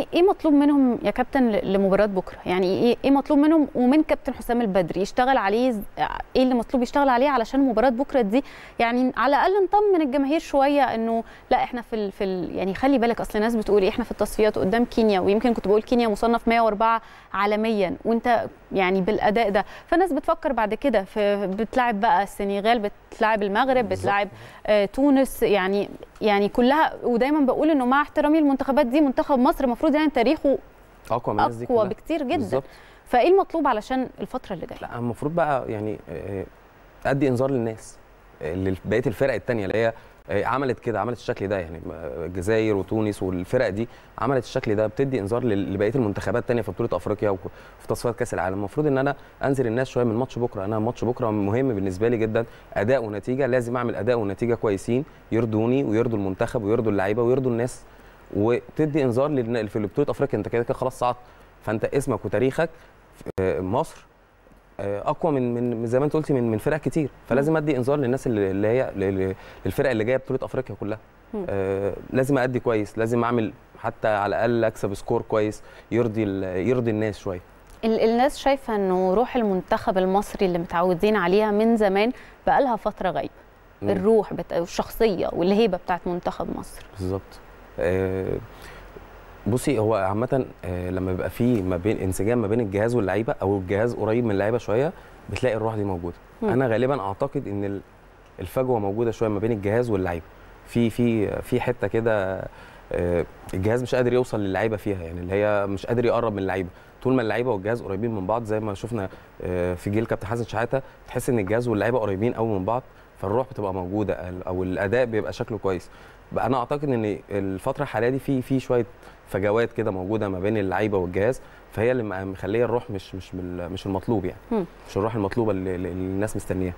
إيه-, ايه مطلوب منهم يا كابتن لمباراه بكره يعني ايه ايه مطلوب منهم ومن كابتن حسام البدري يشتغل عليه ايه اللي مطلوب يشتغل عليه علشان مباراه بكره دي يعني على الاقل نطمن الجماهير شويه انه لا احنا في ال في ال يعني خلي بالك اصل الناس بتقول إيه، احنا في التصفيات قدام كينيا ويمكن كنت بقول كينيا مصنف 104 عالميا وانت يعني بالاداء ده فالناس بتفكر بعد كده في بتلعب بقى السنغال بتلعب المغرب بتلعب آه تونس يعني يعني كلها ودايما بقول انه مع احترامي المنتخبات دي منتخب مصر المفروض المفروض يعني تاريخه اقوى من اقوى بكتير جدا بالزبط. فايه المطلوب علشان الفتره اللي جايه لا المفروض بقى يعني آه، آه، ادي انذار للناس آه، لبقيه الفرق الثانيه اللي هي عملت كده عملت الشكل ده يعني الجزائر وتونس والفرق دي عملت الشكل ده بتدي انذار لبقيه المنتخبات الثانيه في بطوله افريقيا وفي تصفيات كاس العالم المفروض ان انا انزل الناس شويه من ماتش بكره انا ماتش بكره مهم بالنسبه لي جدا اداء ونتيجه لازم اعمل اداء ونتيجه كويسين يرضوني ويرضوا المنتخب ويرضوا اللعيبه ويرضوا الناس وتدي انذار في بطوله افريقيا انت كده كده خلاص صعدت فانت اسمك وتاريخك آه، مصر آه، اقوى من من زي ما انت قلتي من من فرق كتير فلازم ادي انذار للناس اللي هي للفرق اللي جايه بطوله افريقيا كلها آه لازم ادي كويس لازم اعمل حتى على الاقل اكسب سكور كويس يرضي يرضي الناس شويه الناس شايفه انه روح المنتخب المصري اللي متعودين عليها من زمان بقى لها فتره غايبه الروح بت... الشخصيه والهيبه بتاعت منتخب مصر بالظبط آه، بصي هو عامه آه، لما بيبقى فيه ما بين انسجام ما بين الجهاز واللعيبه او الجهاز قريب من اللعيبه شويه بتلاقي الروح دي موجوده م. انا غالبا اعتقد ان الفجوه موجوده شويه ما بين الجهاز واللعيبه في في في حته كده آه، الجهاز مش قادر يوصل للعيبه فيها يعني اللي هي مش قادر يقرب من اللعيبه طول ما اللعيبه والجهاز قريبين من بعض زي ما شفنا في جيل كابتن حسن شحاته تحس ان الجهاز واللعيبه قريبين قوي من بعض فالروح بتبقى موجوده او الاداء بيبقى شكله كويس بقى انا اعتقد ان الفتره الحاليه دي في في شويه فجوات كده موجوده ما بين اللعيبه والجهاز فهي اللي مخليه الروح مش مش مش المطلوب يعني مش الروح المطلوبه اللي الناس مستنيها